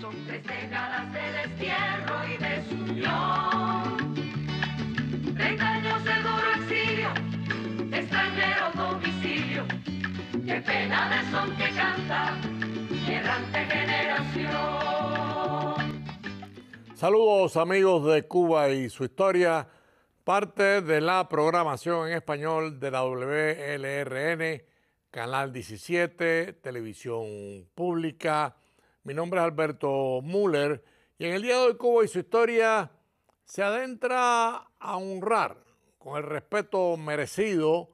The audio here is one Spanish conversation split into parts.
Son tres de destierro y desunión. Treinta años de duro exilio, de extranjero domicilio. Qué pena de son que canta, errante generación. Saludos amigos de Cuba y su historia. Parte de la programación en español de la WLRN, Canal 17, Televisión Pública, mi nombre es Alberto Müller y en el día de hoy Cuba y su historia se adentra a honrar con el respeto merecido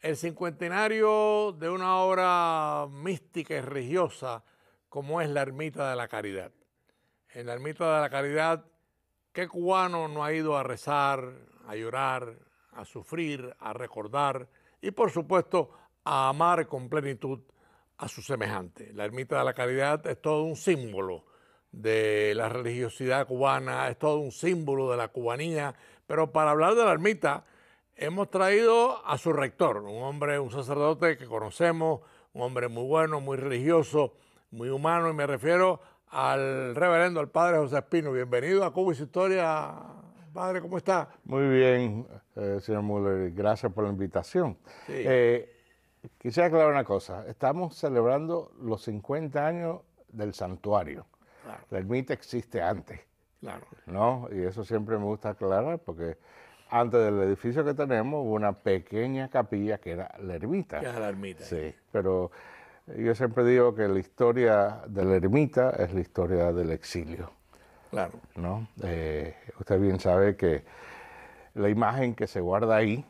el cincuentenario de una obra mística y religiosa como es la Ermita de la Caridad. En la Ermita de la Caridad, ¿qué cubano no ha ido a rezar, a llorar, a sufrir, a recordar y por supuesto a amar con plenitud a su semejante. La ermita de la caridad es todo un símbolo de la religiosidad cubana, es todo un símbolo de la cubanía, pero para hablar de la ermita hemos traído a su rector, un hombre, un sacerdote que conocemos, un hombre muy bueno, muy religioso, muy humano, y me refiero al reverendo, al padre José Espino. Bienvenido a Cuba y su historia, padre, ¿cómo está? Muy bien, eh, señor Muller, gracias por la invitación. Eh, Quisiera aclarar una cosa. Estamos celebrando los 50 años del santuario. La ermita existe antes. Claro. ¿No? Y eso siempre me gusta aclarar porque antes del edificio que tenemos hubo una pequeña capilla que era la ermita. Que era la ermita. Sí, pero yo siempre digo que la historia de la ermita es la historia del exilio. Claro. ¿No? Eh, usted bien sabe que la imagen que se guarda ahí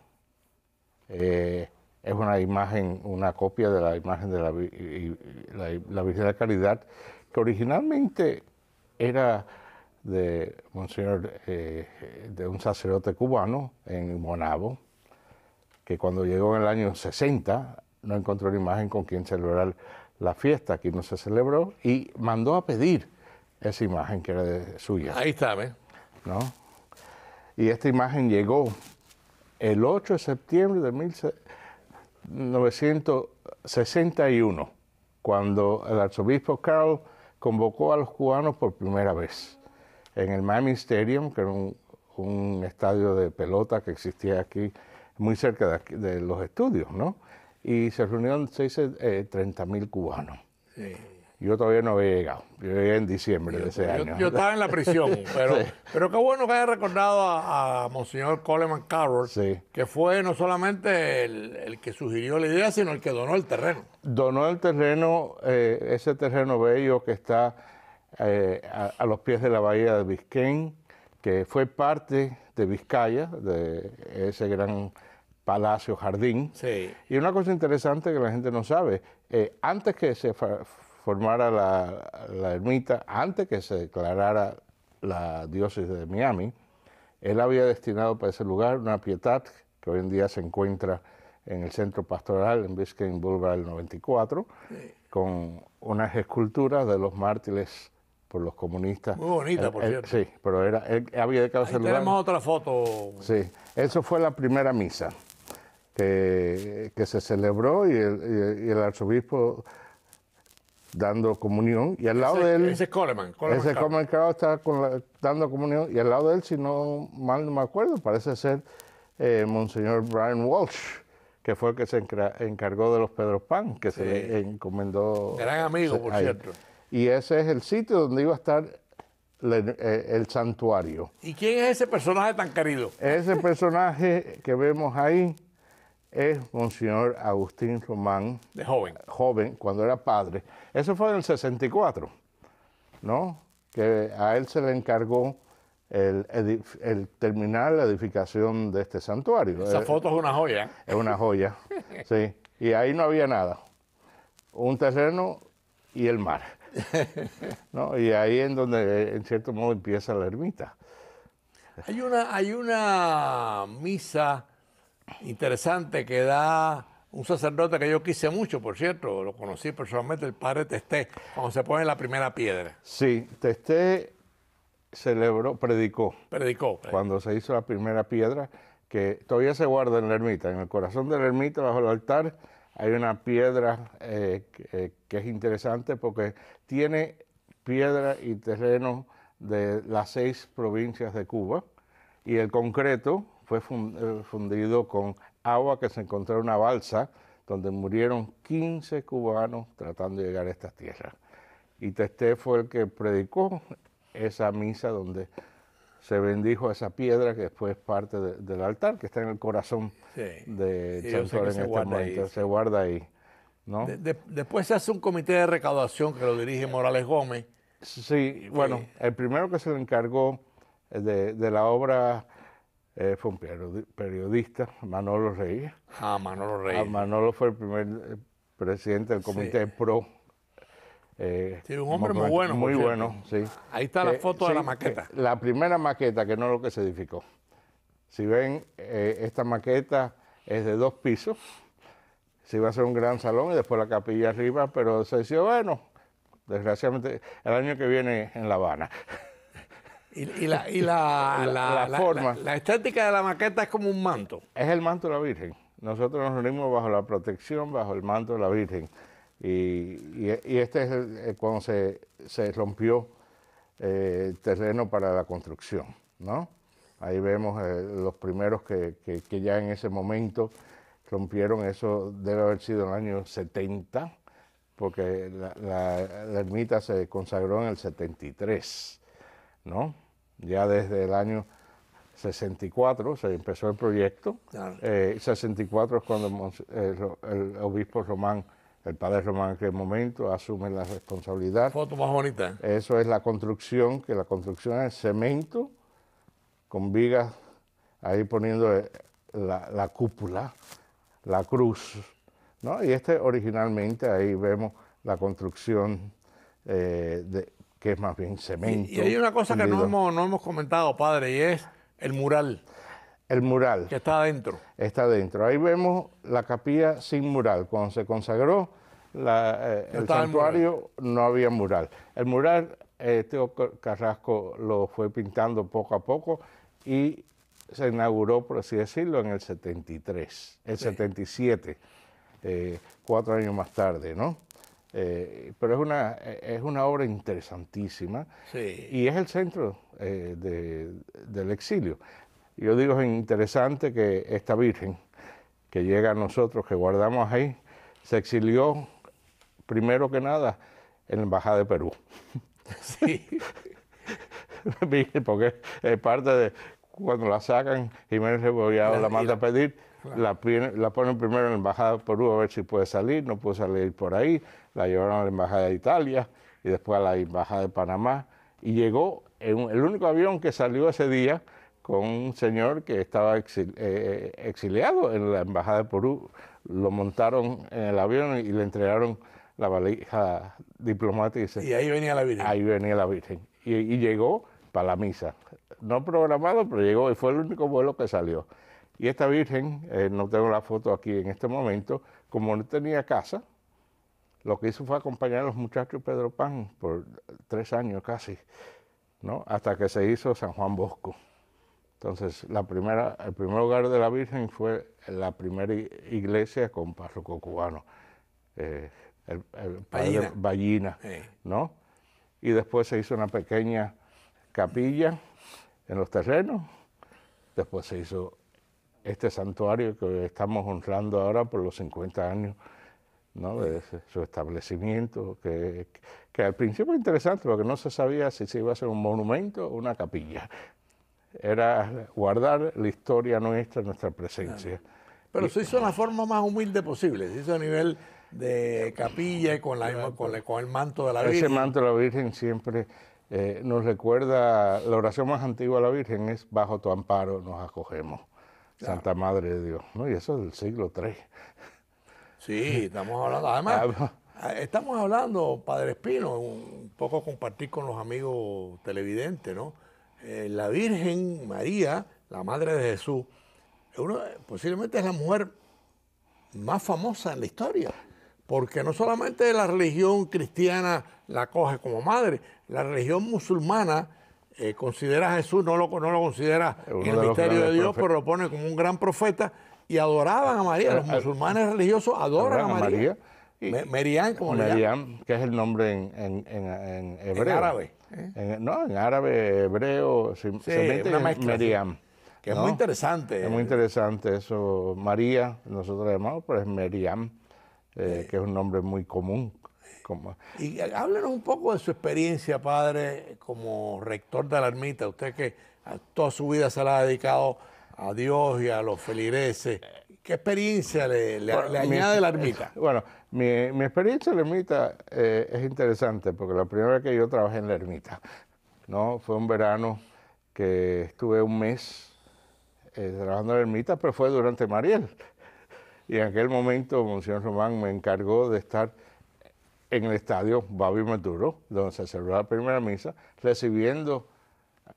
eh, es una imagen, una copia de la imagen de la, Virgen de la Caridad, que originalmente era de Monseñor, eh, de un sacerdote cubano en Monabo, que cuando llegó en el año 60 no encontró la imagen con quien celebrar la fiesta, aquí no se celebró, y mandó a pedir esa imagen que era suya. Ahí está, ¿ves? ¿no? Y esta imagen llegó el 8 de septiembre de 1961, cuando el arzobispo Carl convocó a los cubanos por primera vez en el Miami Stadium, que era un, estadio de pelota que existía aquí, muy cerca de, los estudios, ¿no? Y se reunieron 30.000 eh, cubanos. Sí. Yo todavía no había llegado. Yo llegué en diciembre de ese año. Yo estaba en la prisión, pero, qué bueno que haya recordado a, a Monseñor Coleman Carroll, que fue no solamente el, que sugirió la idea, sino el que donó el terreno. Donó el terreno, eh, ese terreno bello que está eh, a, los pies de la bahía de Biscayne, que fue parte de Vizcaya, de ese gran palacio jardín. Y una cosa interesante que la gente no sabe, eh, antes que se formara la, ermita, antes que se declarara la diócesis de Miami, él había destinado para ese lugar una pietad que hoy en día se encuentra en el centro pastoral en Biscayne Boulevard 94, con unas esculturas de los mártires por los comunistas. Muy bonita, por cierto. Sí, pero él había dedicado Ahí tenemos otra foto. Sí, eso fue la primera misa que, se celebró y el arzobispo dando comunión y al lado de él... Ese es Coleman. Coleman está con dando comunión y al lado de él, si no mal no me acuerdo, parece ser eh, Monseñor Brian Walsh, que fue el que se encargó de los Pedro Pan, que se encomendó... Gran amigo, por cierto. Y ese es el sitio donde iba a estar eh, el santuario. ¿Y quién es ese personaje tan querido? Ese personaje que vemos ahí es Monseñor Agustín Román. De joven. Eh, joven, cuando era padre. Eso fue en el 64, ¿no? Que a él se le encargó el, terminar la edificación de este santuario. Esa eh, foto es una joya. Es una joya, sí. Y ahí no había nada. Un terreno y el mar. ¿no? Y ahí es donde, eh, en cierto modo, empieza la ermita. Hay una, hay una misa interesante que da un sacerdote que yo quise mucho, por cierto, lo conocí personalmente, el padre Testé, cuando se pone la primera piedra. Sí, Testé celebró, predicó. Predicó. Cuando se hizo la primera piedra, que todavía se guarda en la ermita, en el corazón de la ermita, bajo el altar, hay una piedra eh, que, eh, que, es interesante porque tiene piedra y terreno de las seis provincias de Cuba y el concreto fue eh, fundido con agua que se encontró en una balsa donde murieron 15 cubanos tratando de llegar a estas tierras. Y Testé fue el que predicó esa misa donde se bendijo esa piedra que después parte del altar, que está en el corazón de en este momento, se guarda ahí. después se hace un comité de recaudación que lo dirige Morales Gómez. Sí, bueno, eh, el primero que se encargó eh, de, la obra eh, fue un periodista, Manolo Reyes. Ah, Manolo ah, Reyes. Manolo fue el primer eh, presidente del comité PRO. Eh, sí, un hombre muy bueno. Muy bueno, sí. Ahí está la foto de la maqueta. La primera maqueta, que no es lo que se edificó. Si ven, esta maqueta es de dos pisos. Se iba a hacer un gran salón y después la capilla arriba, pero se decía, bueno, desgraciadamente, el año que viene en La Habana. Y, la, forma. La, estética de la maqueta es como un manto. Es el manto de la Virgen. Nosotros nos unimos bajo la protección, bajo el manto de la Virgen. Y, este es eh, cuando se, rompió el eh, terreno para la construcción, ¿no? Ahí vemos eh, los primeros que, que, ya en ese momento rompieron, eso debe haber sido en el año 70, porque la ermita se consagró en el 73. ¿no? Ya desde el año 64 se empezó el proyecto. 64 eh, es cuando eh, el, obispo Román, el padre Román en aquel momento, asume la responsabilidad. Foto más bonita. Eso es la construcción, que la construcción es cemento con vigas, ahí poniendo eh, la, cúpula, la cruz. ¿no? Y este originalmente, ahí vemos la construcción de, que es más bien cemento. Y, hay una cosa que no hemos, comentado, padre, y es el mural. El mural. Que está adentro. Está adentro. Ahí vemos la capilla sin mural. Cuando se consagró eh, el santuario, no había mural. El mural, este Carrasco lo fue pintando poco a poco y se inauguró, por así decirlo, en el 73, el 77, eh, cuatro años más tarde, ¿no? Eh, pero es una, eh, es una obra interesantísima y es el centro eh, del exilio. Yo digo, es interesante que esta Virgen que llega a nosotros, que guardamos ahí, se exilió primero que nada en la Embajada de Perú. Sí. Porque es parte de cuando la sacan, Jiménez Rebollado la manda a pedir la, ponen primero en la Embajada de Perú a ver si puede salir, no puede salir por ahí, la llevaron a la Embajada de Italia y después a la Embajada de Panamá y llegó en el único avión que salió ese día con un señor que estaba eh, eh, exiliado en la Embajada de Perú, lo montaron en el avión y le entregaron la valija diplomática. Y, ahí venía la Virgen. Ahí venía la Virgen. y, y llegó para la misa. No programado, pero llegó y fue el único vuelo que salió. Y esta Virgen, eh, no tengo la foto aquí en este momento, como no tenía casa, lo que hizo fue acompañar a los muchachos Pedro Pan por tres años casi, ¿no? hasta que se hizo San Juan Bosco. Entonces, la primera, el primer hogar de la Virgen fue la primera iglesia con párroco cubano, eh, el, padre Ballina, ¿no? Y después se hizo una pequeña capilla en los terrenos, después se hizo este santuario que estamos honrando ahora por los 50 años ¿no? de su establecimiento, que, al principio es interesante porque no se sabía si se iba a hacer un monumento o una capilla. Era guardar la historia nuestra, nuestra presencia. Pero se hizo la forma más humilde posible, se hizo a nivel de capilla y con, la, con, el manto de la Virgen. Ese manto de la Virgen siempre eh, nos recuerda, la oración más antigua de la Virgen es, bajo tu amparo nos acogemos. Santa Madre de Dios, ¿no? Y eso es del siglo III. Sí, estamos hablando, además, estamos hablando, Padre Espino, un poco compartir con los amigos televidentes, ¿no? Eh, la Virgen María, la Madre de Jesús, posiblemente es la mujer más famosa en la historia, porque no solamente la religión cristiana la coge como madre, la religión musulmana eh, considera a Jesús, no lo, no lo considera en el misterio de Dios, pero lo pone como un gran profeta y adoraban a María. Eh, los eh, musulmanes religiosos adoran, a María. Meriam, María. como que es el nombre en, hebreo. En árabe. no, en árabe, hebreo, se, Que es muy interesante. Es muy interesante eso. María, nosotros llamamos, pero es Meriam, que es un nombre muy común y eh, háblenos un poco de su experiencia, padre, como rector de la ermita. Usted que ah, toda su vida se la ha dedicado a Dios y a los feligreses. ¿Qué experiencia le, añade la ermita? Bueno, mi, experiencia en la ermita eh, es interesante porque la primera vez que yo trabajé en la ermita, ¿no? Fue un verano que estuve un mes eh, trabajando en la ermita, pero fue durante Mariel. Y en aquel momento, Monseñor Román me encargó de estar en el estadio Babi Maduro, donde se celebró la primera misa, recibiendo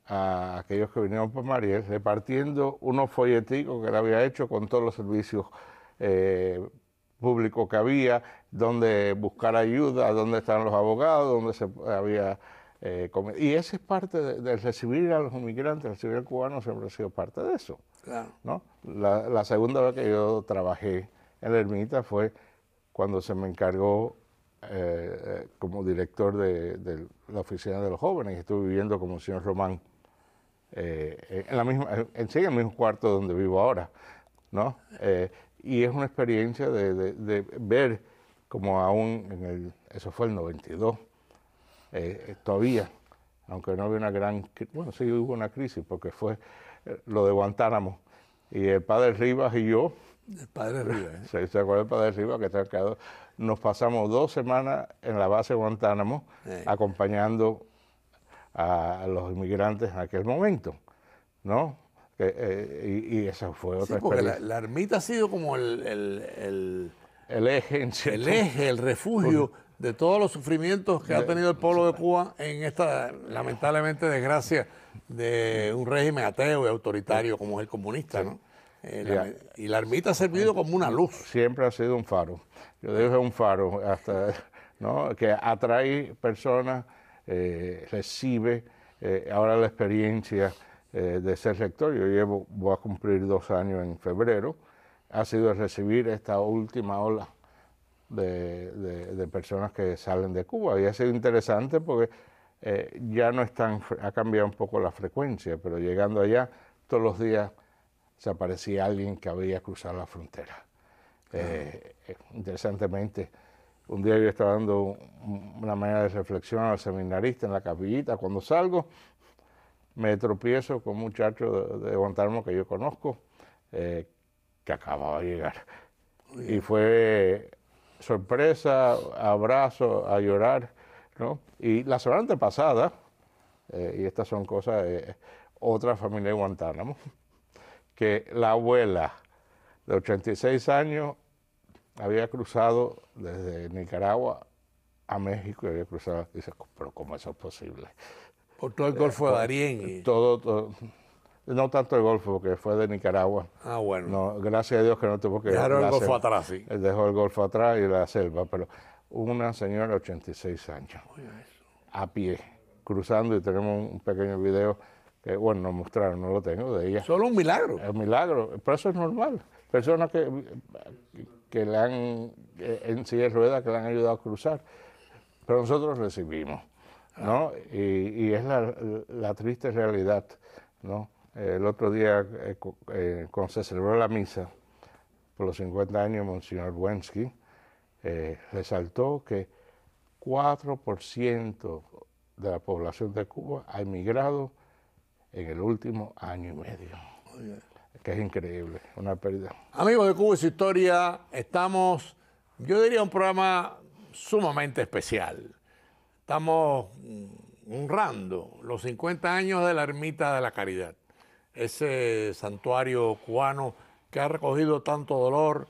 a aquellos que vinieron por Mariel, repartiendo unos folleticos que él había hecho con todos los servicios eh, públicos que había, donde buscar ayuda, donde estaban los abogados, donde se había... Eh, y esa es parte del de recibir a los inmigrantes, recibir al cubano siempre ha sido parte de eso. La, la segunda vez que yo trabajé en la ermita fue cuando se me encargó eh, eh, como director de, la Oficina de los Jóvenes y estuve viviendo como señor Román eh, en, la misma, en, el mismo cuarto donde vivo ahora, ¿no? y es una experiencia de, ver como aún en el, eso fue el 92, todavía, aunque no había una gran, bueno, sí hubo una crisis porque fue lo de Guantánamo y el padre Rivas y yo. El padre Rivas. ¿Se, acuerda el padre Rivas que ha quedado nos pasamos dos semanas en la base de Guantánamo acompañando a los inmigrantes en aquel momento, ¿no? Eh, eh, y, esa fue otra sí, porque La, ermita ha sido como el, eje, en el, eje, el refugio de todos los sufrimientos que ha tenido el pueblo de Cuba en esta lamentablemente desgracia de un régimen ateo y autoritario como es el comunista, ¿no? Eh, y la ermita ha servido eh, como una luz. Siempre ha sido un faro. Yo es un faro que atrae personas, eh, recibe ahora la experiencia de ser rector. Yo llevo, voy a cumplir dos años en febrero. Ha sido recibir esta última ola de, de personas que salen de Cuba. Y ha sido interesante porque ya no están, ha cambiado un poco la frecuencia, pero llegando allá todos los días se aparecía alguien que había cruzado la frontera. Eh, eh, interesantemente, un día yo estaba dando una manera de reflexión al seminarista en la capillita. Cuando salgo, me tropiezo con un muchacho de, Guantánamo que yo conozco, eh, que acababa de llegar. Y fue sorpresa, abrazo, a llorar. ¿no? Y la semana pasada, y estas son cosas, otra familia de Guantánamo, que la abuela de 86 años había cruzado desde Nicaragua a México y había cruzado. Dice, pero ¿cómo eso es posible? Por todo el Golfo de eh, Darién. Todo, no tanto el Golfo, porque fue de Nicaragua. Ah, bueno. No, gracias a Dios que no tuvo que... Dejaron el Golfo atrás, sí. Eh, dejó el Golfo atrás y la selva, pero una señora de 86 años, a pie, cruzando, y tenemos un pequeño video que bueno, nos mostraron, no lo tengo de ella. Solo un milagro. Es un milagro, pero eso es normal. Personas que, que le han, en silla de ruedas, que le han ayudado a cruzar, pero nosotros recibimos, ¿no? Y, es la, triste realidad, ¿no? El otro día, eh, eh, cuando se celebró la misa, por los 50 años, Monsignor Wensky eh, resaltó que 4% de la población de Cuba ha emigrado en el último año y medio. Que es increíble, una pérdida. Amigos de Cuba y su historia, estamos, yo diría, un programa sumamente especial. Estamos mm, honrando los 50 años de la Ermita de la Caridad, ese santuario cubano que ha recogido tanto dolor,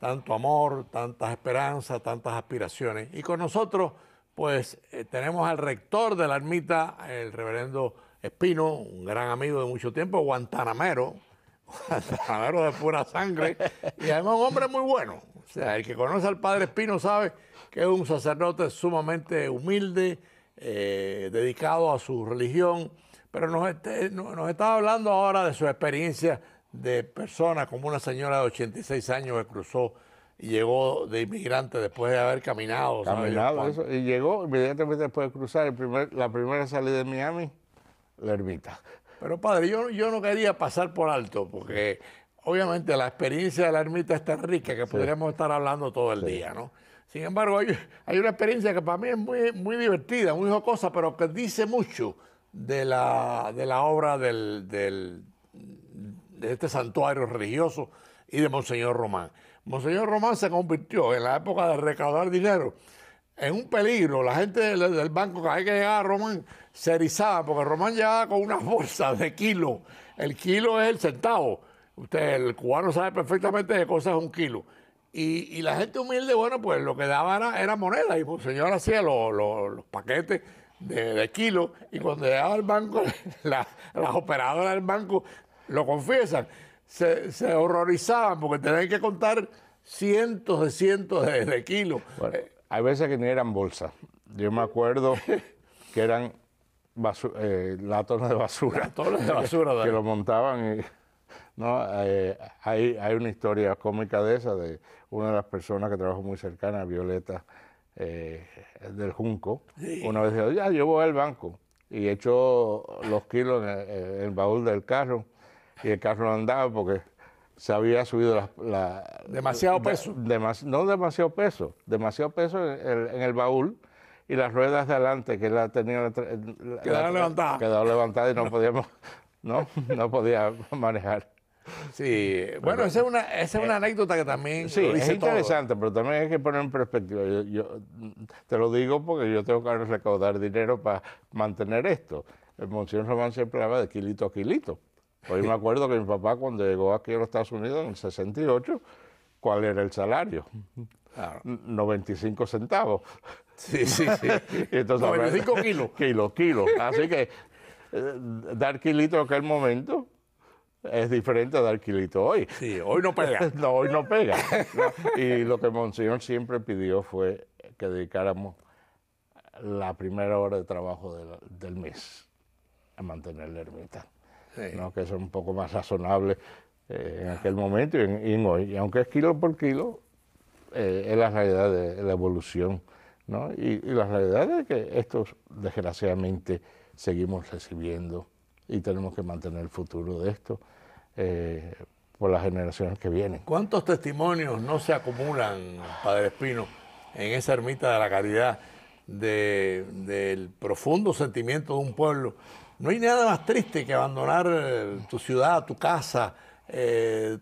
tanto amor, tantas esperanzas, tantas aspiraciones. Y con nosotros, pues, eh, tenemos al rector de la ermita, el reverendo Espino, un gran amigo de mucho tiempo, guantanamero, guantanamero de pura sangre, y además un hombre muy bueno. O sea, el que conoce al padre Espino sabe que es un sacerdote sumamente humilde, eh, dedicado a su religión, pero nos, está hablando ahora de su experiencia de persona, como una señora de 86 años que cruzó y llegó de inmigrante después de haber caminado. Caminado, eso. Y llegó inmediatamente después de cruzar la primera salida de Miami la ermita. Pero padre, yo, yo no quería pasar por alto, porque obviamente la experiencia de la ermita es tan rica que podríamos estar hablando todo el día, ¿no? Sin embargo, hay, una experiencia que para mí es muy, muy divertida, muy jocosa, pero que dice mucho de la, obra del, de este santuario religioso y de Monseñor Román. Monseñor Román se convirtió en la época de recaudar dinero en un peligro. La gente del, banco, que hay que a Román, se erizaban, porque Román llegaba con unas bolsas de kilo. El kilo es el centavo. Usted, el cubano sabe perfectamente de es un kilo. Y, la gente humilde, bueno, pues lo que daba era, moneda. Y pues, el señor hacía los paquetes de, de, kilo. Y cuando llegaba al banco, las operadoras del banco lo confiesan. Se, horrorizaban porque tenían que contar cientos de cientos de, kilos. hay veces que no eran bolsas. Yo me acuerdo que eran eh, latones de basura. de basura, Que, lo montaban y... No, eh, hay, hay, una historia cómica de esa, de una de las personas que trabajó muy cercana, Violeta eh, del Junco, una vez dijo, ya, yo voy al banco y echo los kilos en el, baúl del carro y el carro andaba porque se había subido la... demasiado peso. no demasiado peso, demasiado peso en en el baúl y las ruedas de adelante que la tenía quedaron levantadas y no, podíamos no no podía manejar sí bueno esa es una esa es una anécdota que también sí es interesante pero también hay que poner en perspectiva yo, te lo digo porque yo tengo que recaudar dinero para mantener esto el Monseñor Román siempre hablaba de kilito a kilito hoy me acuerdo que mi papá cuando llegó aquí a los Estados Unidos en el 68 cuál era el salario 95 ah, centavos. Sí, sí, sí. Entonces, 95 kilos. kilo, kilos. Así que eh, dar kilito en aquel momento es diferente a dar kilito hoy. Sí, hoy no pega. no, hoy no pega. Y lo que Monseñor siempre pidió fue que dedicáramos la primera hora de trabajo del, mes a mantener la ermita. que es un poco más razonable eh, en aquel momento y hoy. Y aunque es kilo por kilo, eh, es la realidad de la evolución, ¿no? Y, la realidad es que estos, desgraciadamente, seguimos recibiendo y tenemos que mantener el futuro de esto eh, por las generaciones que vienen. ¿Cuántos testimonios no se acumulan, Padre Espino, en esa ermita de la caridad del profundo sentimiento de un pueblo? No hay nada más triste que abandonar eh, tu ciudad, tu casa,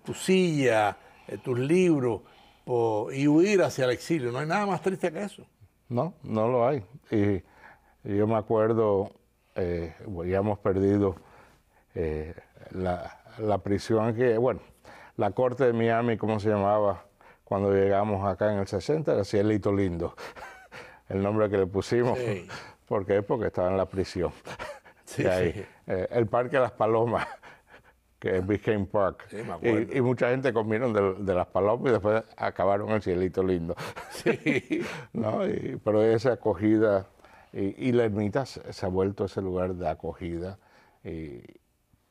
tu silla, tus libros y huir hacia el exilio. No hay nada más triste que eso. No, no lo hay. Y yo me acuerdo, eh, ya hemos perdido eh, la, prisión que, bueno, la corte de Miami, ¿cómo se llamaba? Cuando llegamos acá en el 60, era Cielito Lindo, el nombre que le pusimos, porque porque estaba en la prisión. Sí, Sí. Eh, el Parque de las Palomas que es Big Park. y, mucha gente comieron de, las palomas y después acabaron el cielito lindo. Sí. ¿No? Y, pero esa acogida, y, la ermita se, ha vuelto ese lugar de acogida y,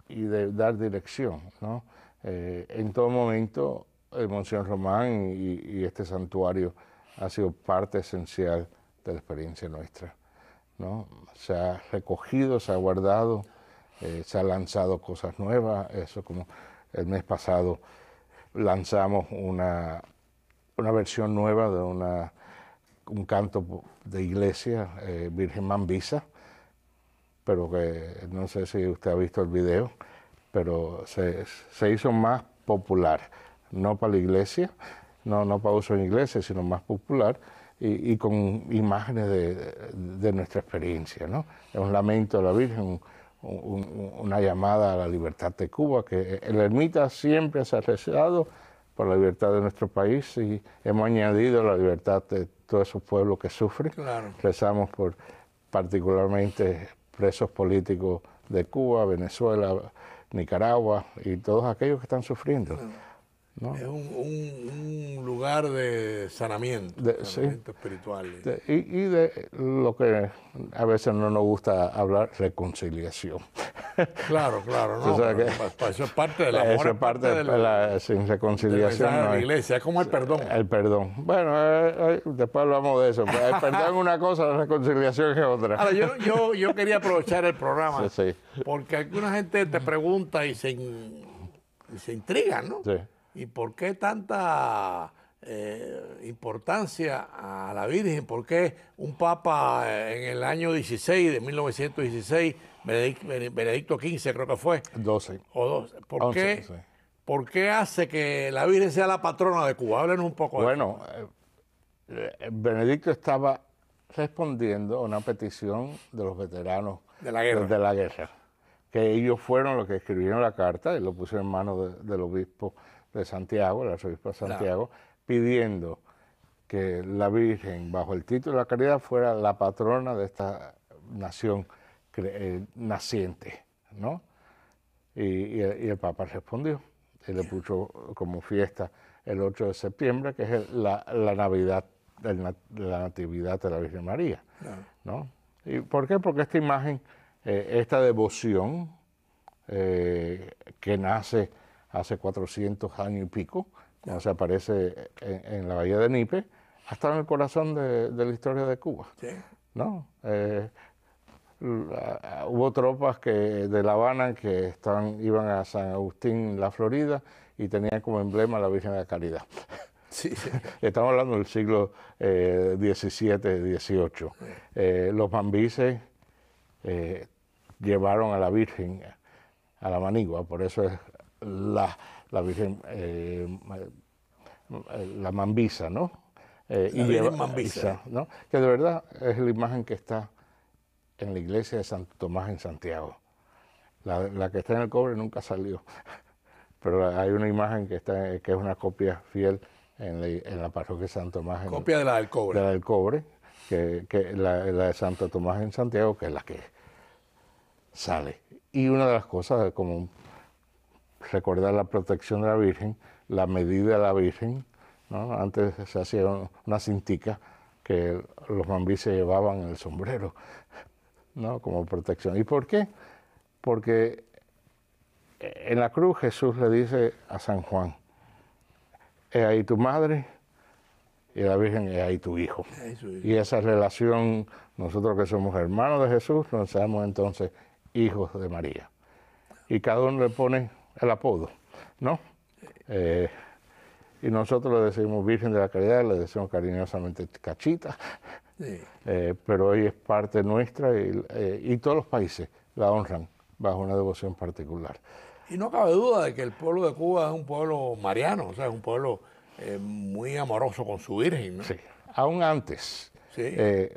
de dar dirección. ¿no? Eh, en todo momento, el Monseñor Román y, este santuario ha sido parte esencial de la experiencia nuestra. ¿no? Se ha recogido, se ha guardado eh, se han lanzado cosas nuevas, eso como el mes pasado lanzamos una, versión nueva de una, un canto de iglesia, eh, Virgen Mambisa, pero que no sé si usted ha visto el video, pero se, hizo más popular, no para la iglesia, no, no para uso en iglesia, sino más popular y, con imágenes de, nuestra experiencia. ¿no? Es un lamento de la Virgen, una llamada a la libertad de Cuba, que el ermita siempre se ha rezado por la libertad de nuestro país y hemos añadido la libertad de todos esos pueblos que sufren. Rezamos por particularmente presos políticos de Cuba, Venezuela, Nicaragua y todos aquellos que están sufriendo. Es un, lugar de sanamiento, de, espiritual. y, de lo que a veces no nos gusta hablar, reconciliación. Claro, claro, no, eso es parte del amor. parte de la, sin reconciliación. la iglesia, es como el perdón. El perdón. Bueno, eh, eh, después hablamos de eso. Pues, el perdón es una cosa, la reconciliación es otra. yo, quería aprovechar el programa, porque alguna gente te pregunta y se, y se intriga, ¿no? Sí ¿Y por qué tanta eh, importancia a la Virgen? ¿Por qué un papa eh, en el año 16, de 1916, Benedicto XV creo que fue? 12. O 12. ¿Por qué? ¿Por qué hace que la Virgen sea la patrona de Cuba? Háblenos un poco bueno, Bueno, eh, Benedicto estaba respondiendo a una petición de los veteranos de la guerra. que ellos fueron los que escribieron la carta y lo pusieron en manos del obispo de Santiago, el arzobispo de Santiago, pidiendo que la Virgen, bajo el título de la caridad, fuera la patrona de esta nación eh, naciente, Y, el Papa respondió y le puso como fiesta el 8 de septiembre, que es la, Navidad, la Natividad de la Virgen María, ¿Y por qué? Porque esta imagen, eh, esta devoción eh, que nace hace 400 años y pico, se aparece en, la bahía de Nipe, hasta en el corazón de, la historia de Cuba. ¿no? Eh, hubo tropas que, de La Habana que iban a San Agustín, la Florida, y tenían como emblema la Virgen de la Caridad. Estamos hablando del siglo XVII, eh, XVIII. Eh, los mambises llevaron a la Virgen a la manigua, por eso es la, la Virgen, eh, la Mambisa, ¿no? Eh, la y Mambisa. ¿no? Que de verdad es la imagen que está en la iglesia de Santo Tomás en Santiago. La, la que está en el cobre nunca salió, pero hay una imagen que, está, que es una copia fiel en la, parroquia de Santo Tomás. Copia de la del cobre. De la del cobre, que, la, la, de Santo Tomás en Santiago, que es la que sale. Y una de las cosas, como un recordar la protección de la Virgen, la medida de la Virgen. ¿no? Antes se hacía una cintica que los mambis se llevaban en el sombrero ¿no? como protección. ¿Y por qué? Porque en la cruz Jesús le dice a San Juan, he ahí tu madre y la Virgen es ahí tu hijo. Y esa relación, nosotros que somos hermanos de Jesús, nos llamamos entonces hijos de María. Y cada uno le pone el apodo, ¿no? Eh, y nosotros le decimos Virgen de la Caridad, le decimos cariñosamente Cachita, eh, pero hoy es parte nuestra eh, y, todos los países la honran bajo una devoción particular. Y no cabe duda de que el pueblo de Cuba es un pueblo mariano, o sea, es un pueblo muy amoroso con su Virgen. ¿no? Sí, aún antes.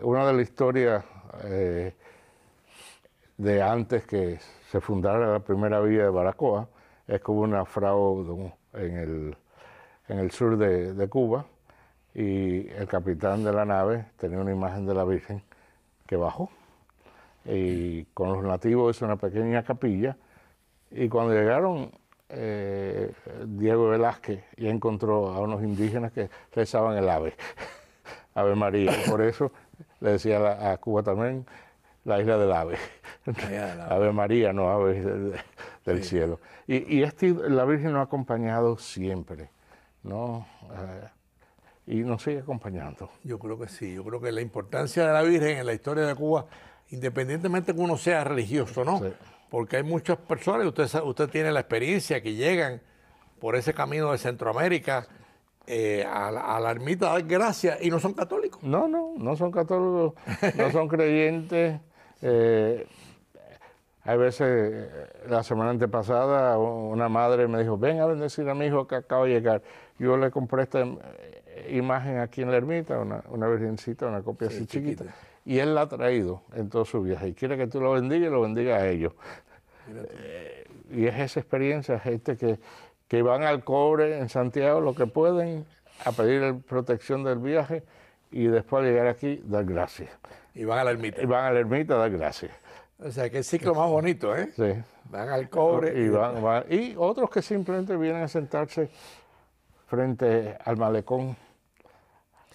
una de las historias de antes que se fundara la primera villa de Baracoa es que hubo una fraude en el, sur de, Cuba y el capitán de la nave tenía una imagen de la Virgen que bajó y con los nativos es una pequeña capilla y cuando llegaron eh, Diego Velázquez ya encontró a unos indígenas que rezaban el ave, Ave María, por eso le decía a Cuba también la isla del ave. ave María, no ave del, cielo. Y, y este, la Virgen nos ha acompañado siempre, ¿no? Eh, y nos sigue acompañando. Yo creo que sí, yo creo que la importancia de la Virgen en la historia de Cuba, independientemente que uno sea religioso, ¿no? Porque hay muchas personas, usted, usted tiene la experiencia, que llegan por ese camino de Centroamérica eh, a, la, ermita de dar y no son católicos. No, no, no son católicos, no son creyentes, eh, hay veces, eh, la semana antepasada, una madre me dijo, ven a bendecir a mi hijo que acaba de llegar. Yo le compré esta eh, imagen aquí en la ermita, una, virgencita, una copia así chiquita. y él la ha traído en todo su viaje. Y quiere que tú lo bendiga y lo bendiga a ellos. y es esa experiencia, gente que, que van al cobre en Santiago lo que pueden a pedir protección del viaje y después al llegar aquí dar gracias. Y van a la ermita. Y van a la ermita a dar gracias. O sea, que el ciclo más bonito, ¿eh? Sí. Van al cobre. Y, y otros que simplemente vienen a sentarse frente al malecón.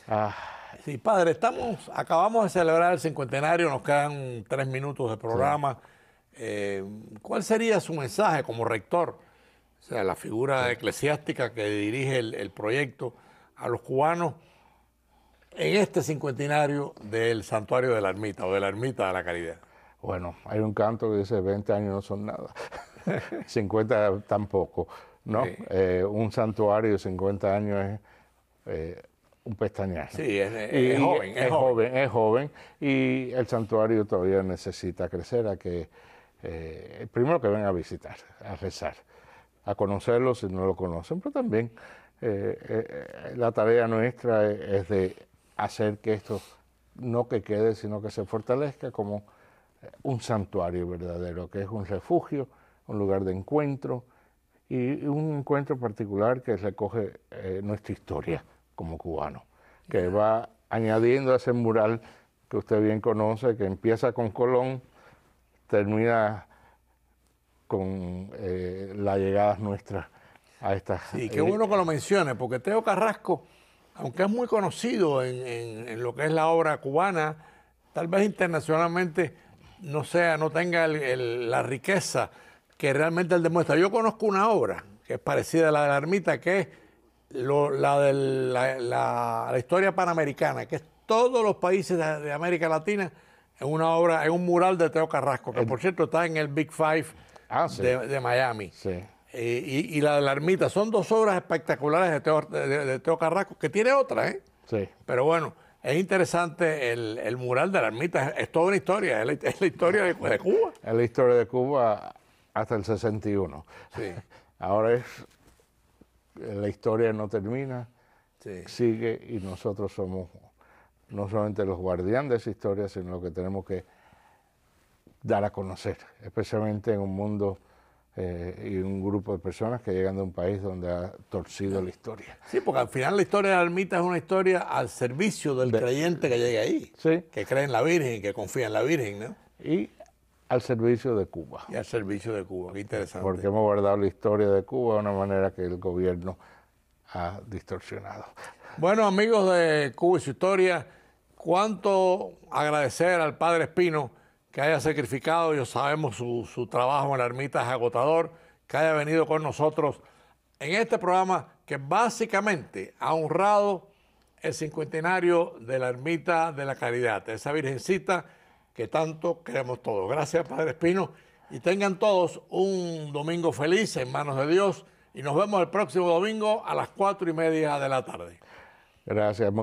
Ah. Sí, padre, estamos, acabamos de celebrar el cincuentenario, nos quedan tres minutos de programa. Eh, ¿Cuál sería su mensaje como rector? O sea, la figura eclesiástica que dirige el, el proyecto a los cubanos en este cincuentenario del santuario de la ermita o de la ermita de la caridad? Bueno, hay un canto que dice 20 años no son nada, 50 tampoco, ¿no? Eh, un santuario de 50 años es eh, un pestañaje. Sí, es, joven, es, joven. Es joven, y el santuario todavía necesita crecer a que, eh, primero que vengan a visitar, a rezar, a conocerlo si no lo conocen, pero también la tarea nuestra es de hacer que esto no que quede, sino que se fortalezca como eh, un santuario verdadero, que es un refugio, un lugar de encuentro y un encuentro particular que recoge eh, nuestra historia como cubano, que va añadiendo a ese mural que usted bien conoce, que empieza con Colón, termina con eh, la llegada nuestra nuestras a estas... Y sí, qué bueno que lo mencione, porque Teo Carrasco aunque es muy conocido en, lo que es la obra cubana, tal vez internacionalmente no sea, no tenga la riqueza que realmente él demuestra. Yo conozco una obra que es parecida a la de la ermita, que es la de la, historia panamericana, que es todos los países de, América Latina en una obra, en un mural de Teo Carrasco, que por cierto está en el Big Five ah, de, de Miami. Sí. Eh, y, la de la ermita. Son dos obras espectaculares de Teo, de, Carrasco, que tiene otra, ¿eh? Sí. Pero bueno, es interesante el, mural de la ermita. Es, toda una historia, es la, historia de, Cuba. Es la historia de Cuba hasta el 61. Sí. Ahora es. La historia no termina, sí. sigue y nosotros somos no solamente los guardianes de esa historia, sino lo que tenemos que dar a conocer, especialmente en un mundo eh, y un grupo de personas que llegan de un país donde ha torcido la historia. Sí, porque al final la historia de la ermita es una historia al servicio del creyente que llega ahí, que cree en la Virgen, que confía en la Virgen, ¿no? Y al servicio de Cuba. Y al servicio de Cuba, qué interesante. Porque hemos guardado la historia de Cuba de una manera que el gobierno ha distorsionado. Bueno, amigos de Cuba y su historia, cuánto agradecer al Padre Espino que haya sacrificado, yo sabemos su, trabajo en la ermita es agotador, que haya venido con nosotros en este programa que básicamente ha honrado el cincuentenario de la ermita de la caridad, esa virgencita que tanto queremos todos. Gracias, Padre Espino, y tengan todos un domingo feliz en manos de Dios y nos vemos el próximo domingo a las cuatro y media de la tarde. Gracias,